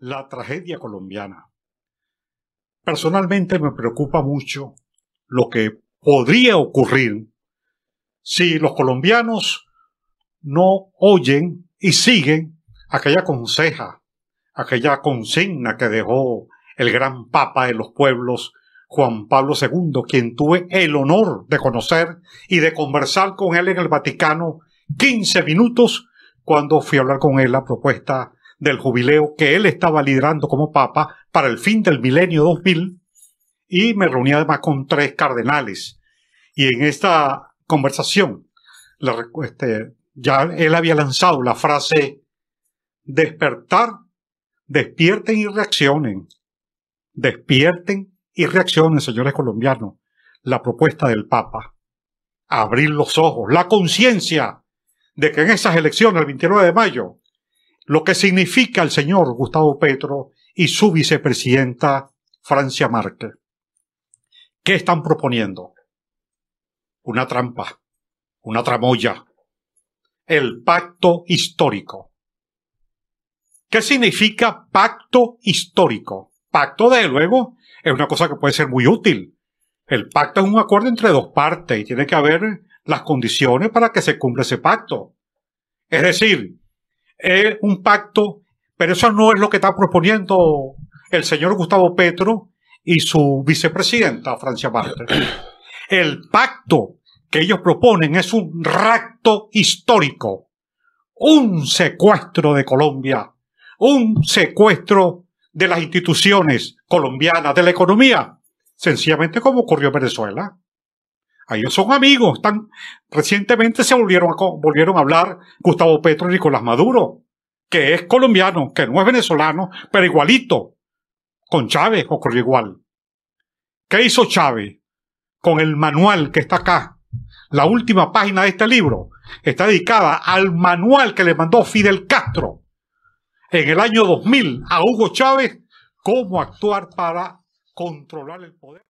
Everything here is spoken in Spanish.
la tragedia colombiana. Personalmente me preocupa mucho lo que podría ocurrir si los colombianos no oyen y siguen aquella conseja, aquella consigna que dejó el gran papa de los pueblos, Juan Pablo II, quien tuve el honor de conocer y de conversar con él en el Vaticano 15 minutos cuando fui a hablar con él la propuesta del jubileo que él estaba liderando como papa para el fin del milenio 2000 y me reuní además con tres cardenales. Y en esta conversación, este, ya él había lanzado la frase, despertar, despierten y reaccionen. Despierten y reaccionen, señores colombianos. La propuesta del Papa. Abrir los ojos, la conciencia de que en esas elecciones, el 29 de mayo, lo que significa el señor Gustavo Petro y su vicepresidenta Francia Márquez. ¿Qué están proponiendo? Una trampa, una tramoya, el pacto histórico. ¿Qué significa pacto histórico? Pacto, de luego, es una cosa que puede ser muy útil. El pacto es un acuerdo entre dos partes y tiene que haber las condiciones para que se cumpla ese pacto. Es decir, es un pacto, pero eso no es lo que está proponiendo el señor Gustavo Petro y su vicepresidenta, Francia Márquez. El pacto que ellos proponen es un rapto histórico, un secuestro de Colombia, un secuestro de las instituciones colombianas, de la economía, sencillamente como ocurrió en Venezuela. Ellos son amigos, recientemente se volvieron a, volvieron a hablar Gustavo Petro y Nicolás Maduro, que es colombiano, que no es venezolano, pero igualito. Con Chávez ocurrió igual. ¿Qué hizo Chávez? Con el manual que está acá. La última página de este libro está dedicada al manual que le mandó Fidel Castro en el año 2000 a Hugo Chávez, cómo actuar para controlar el poder.